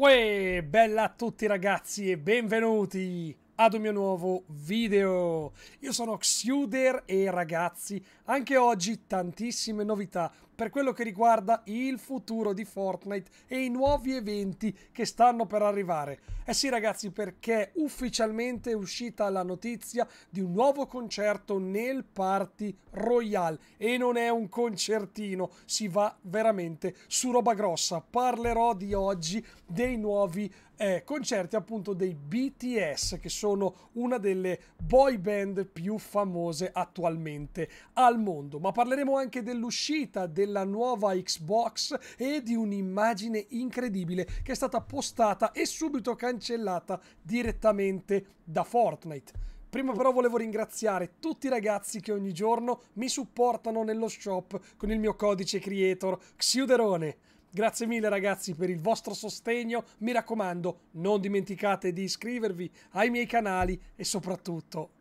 Uè, bella a tutti ragazzi e benvenuti ad un mio nuovo video. Io sono Xuder e ragazzi, anche oggi tantissime novità, per quello che riguarda il futuro di Fortnite e i nuovi eventi che stanno per arrivare. Eh sì ragazzi perché ufficialmente è uscita la notizia di un nuovo concerto nel Party Royale e non è un concertino, si va veramente su roba grossa. Parlerò di oggi dei nuovi eh, concerti appunto dei BTS che sono una delle boy band più famose attualmente al mondo, ma parleremo anche dell'uscita del della nuova Xbox e di un'immagine incredibile che è stata postata e subito cancellata direttamente da Fortnite. Prima però volevo ringraziare tutti i ragazzi che ogni giorno mi supportano nello shop con il mio codice creator Xiuderone. Grazie mille ragazzi per il vostro sostegno, mi raccomando non dimenticate di iscrivervi ai miei canali e soprattutto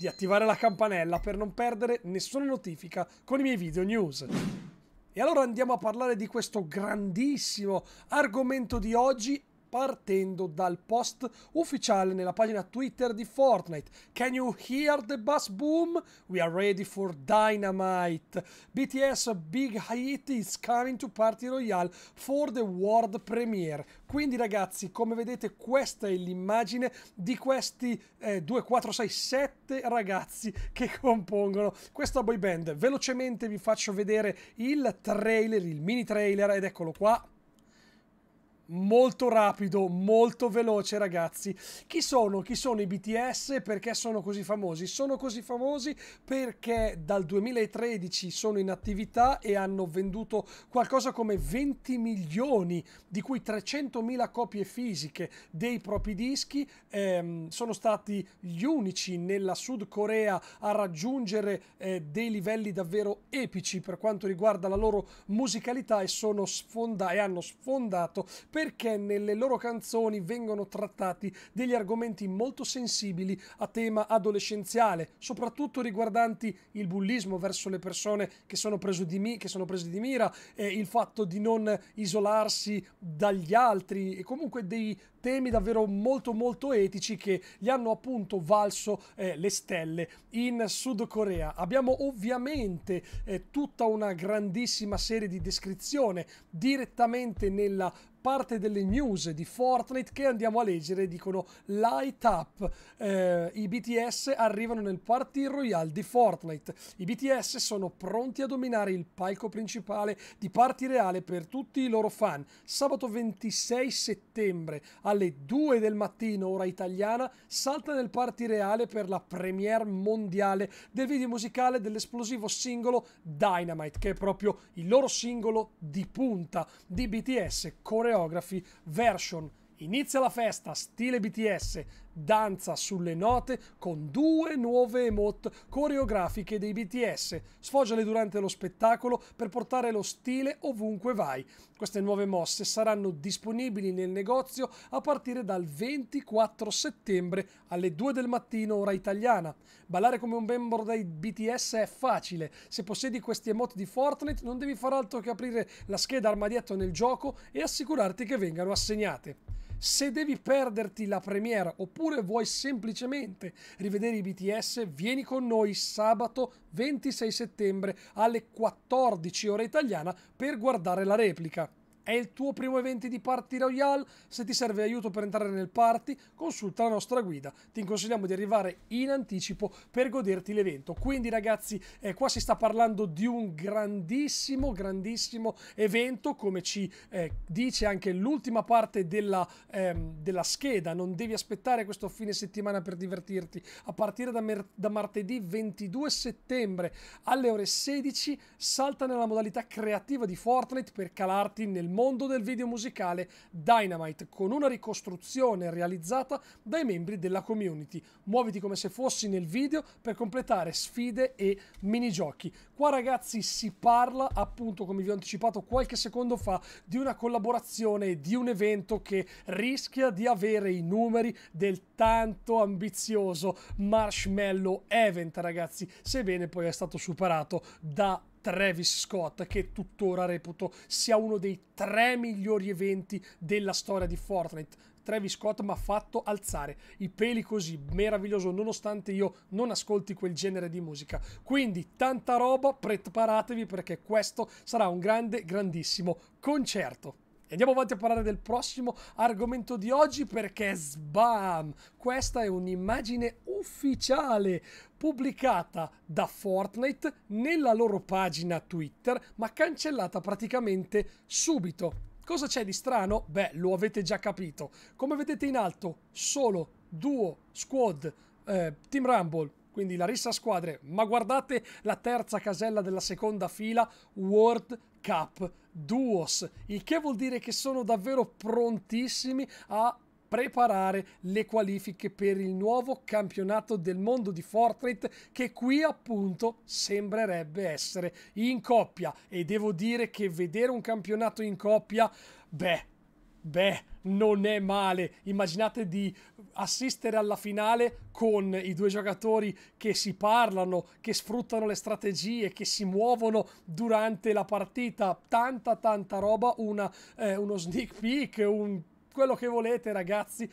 di attivare la campanella per non perdere nessuna notifica con i miei video news. E allora andiamo a parlare di questo grandissimo argomento di oggi partendo dal post ufficiale nella pagina Twitter di Fortnite. Can you hear the bus boom? We are ready for Dynamite. BTS Big Hit is coming to Party Royale for the world premiere. Quindi ragazzi, come vedete questa è l'immagine di questi eh, 2, 4, 6, 7 ragazzi che compongono questa boy band. Velocemente vi faccio vedere il trailer, il mini trailer ed eccolo qua molto rapido, molto veloce, ragazzi. Chi sono? Chi sono i BTS? Perché sono così famosi? Sono così famosi perché dal 2013 sono in attività e hanno venduto qualcosa come 20 milioni, di cui 300.000 copie fisiche dei propri dischi. Ehm, sono stati gli unici nella Sud Corea a raggiungere eh, dei livelli davvero epici per quanto riguarda la loro musicalità e, sono sfonda- e hanno sfondato per perché nelle loro canzoni vengono trattati degli argomenti molto sensibili a tema adolescenziale, soprattutto riguardanti il bullismo verso le persone che sono, mi- che sono prese di mira, eh, il fatto di non isolarsi dagli altri e comunque dei temi davvero molto molto etici che gli hanno appunto valso eh, le stelle in Sud Corea. Abbiamo ovviamente eh, tutta una grandissima serie di descrizione direttamente nella parte delle news di Fortnite che andiamo a leggere dicono Light Up eh, i BTS arrivano nel Party Royale di Fortnite i BTS sono pronti a dominare il palco principale di Party Reale per tutti i loro fan sabato 26 settembre alle 2 del mattino, ora italiana, salta nel Party Reale per la premiere mondiale del video musicale dell'esplosivo singolo Dynamite, che è proprio il loro singolo di punta di BTS Choreography Version. Inizia la festa, stile BTS, danza sulle note con due nuove emote coreografiche dei BTS. Sfoggiale durante lo spettacolo per portare lo stile ovunque vai. Queste nuove mosse saranno disponibili nel negozio a partire dal 24 settembre alle 2 del mattino ora italiana. Ballare come un membro dei BTS è facile. Se possiedi questi emote di Fortnite non devi far altro che aprire la scheda armadietto nel gioco e assicurarti che vengano assegnate. Se devi perderti la premiere oppure vuoi semplicemente rivedere i BTS, vieni con noi sabato 26 settembre alle 14 ore italiana per guardare la replica. È il tuo primo evento di Party Royale? Se ti serve aiuto per entrare nel party, consulta la nostra guida. Ti consigliamo di arrivare in anticipo per goderti l'evento. Quindi ragazzi, eh, qua si sta parlando di un grandissimo, grandissimo evento, come ci eh, dice anche l'ultima parte della, ehm, della, scheda. Non devi aspettare questo fine settimana per divertirti. A partire da, da martedì 22 settembre alle ore 16, salta nella modalità creativa di Fortnite per calarti nel mondo del video musicale Dynamite con una ricostruzione realizzata dai membri della community. Muoviti come se fossi nel video per completare sfide e minigiochi. Qua ragazzi si parla appunto come vi ho anticipato qualche secondo fa di una collaborazione, di un evento che rischia di avere i numeri del tanto ambizioso Marshmallow Event ragazzi, sebbene poi è stato superato da Travis Scott, che tuttora reputo sia uno dei tre migliori eventi della storia di Fortnite. Travis Scott mi ha fatto alzare i peli così, meraviglioso, nonostante io non ascolti quel genere di musica. Quindi tanta roba, preparatevi perché questo sarà un grande, grandissimo concerto. Andiamo avanti a parlare del prossimo argomento di oggi perché sbam! Questa è un'immagine ufficiale pubblicata da Fortnite nella loro pagina Twitter ma cancellata praticamente subito. Cosa c'è di strano? Beh, lo avete già capito. Come vedete in alto, solo duo, squad, eh, Team Rumble quindi la Larissa Squadre, ma guardate la terza casella della seconda fila, World Cup Duos, il che vuol dire che sono davvero prontissimi a preparare le qualifiche per il nuovo campionato del mondo di Fortnite che qui appunto sembrerebbe essere in coppia e devo dire che vedere un campionato in coppia beh Beh, non è male. Immaginate di assistere alla finale con i due giocatori che si parlano, che sfruttano le strategie, che si muovono durante la partita. Tanta, tanta roba, una, eh, uno sneak peek, un quello che volete ragazzi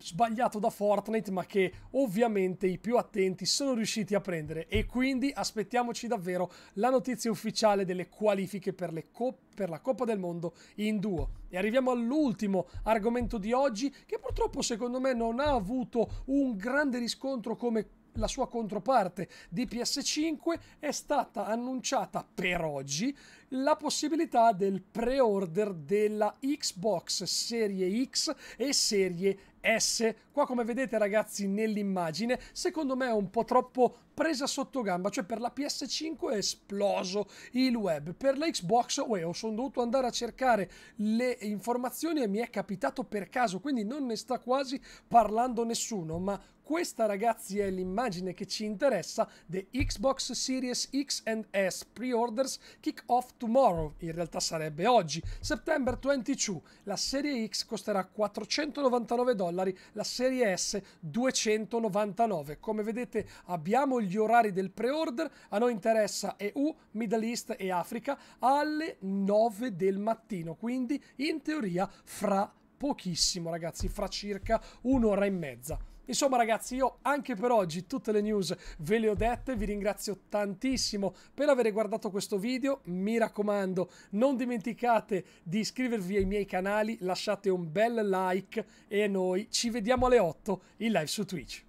sbagliato da Fortnite ma che ovviamente i più attenti sono riusciti a prendere e quindi aspettiamoci davvero la notizia ufficiale delle qualifiche per, co- per la Coppa del Mondo in duo. E arriviamo all'ultimo argomento di oggi che purtroppo secondo me non ha avuto un grande riscontro come la sua controparte di PS5 è stata annunciata per oggi la possibilità del pre-order della Xbox Serie X e Serie S. Qua come vedete ragazzi nell'immagine, secondo me è un po' troppo presa sotto gamba, cioè per la PS5 è esploso il web, per la Xbox Ueo oh, eh, sono dovuto andare a cercare le informazioni e mi è capitato per caso, quindi non ne sta quasi parlando nessuno, ma questa ragazzi è l'immagine che ci interessa The Xbox Series X and S pre-orders kick off Tomorrow, in realtà sarebbe oggi, September 22, la serie X costerà 499 dollari, la serie S 299. Come vedete abbiamo gli orari del pre-order, a noi interessa EU, Middle East e Africa alle 9 del mattino, quindi in teoria fra pochissimo ragazzi, fra circa un'ora e mezza. Insomma ragazzi io anche per oggi tutte le news ve le ho dette, vi ringrazio tantissimo per aver guardato questo video, mi raccomando non dimenticate di iscrivervi ai miei canali, lasciate un bel like e noi ci vediamo alle 8 in live su Twitch.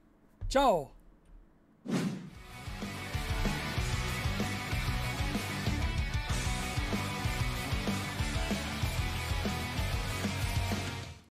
Ciao!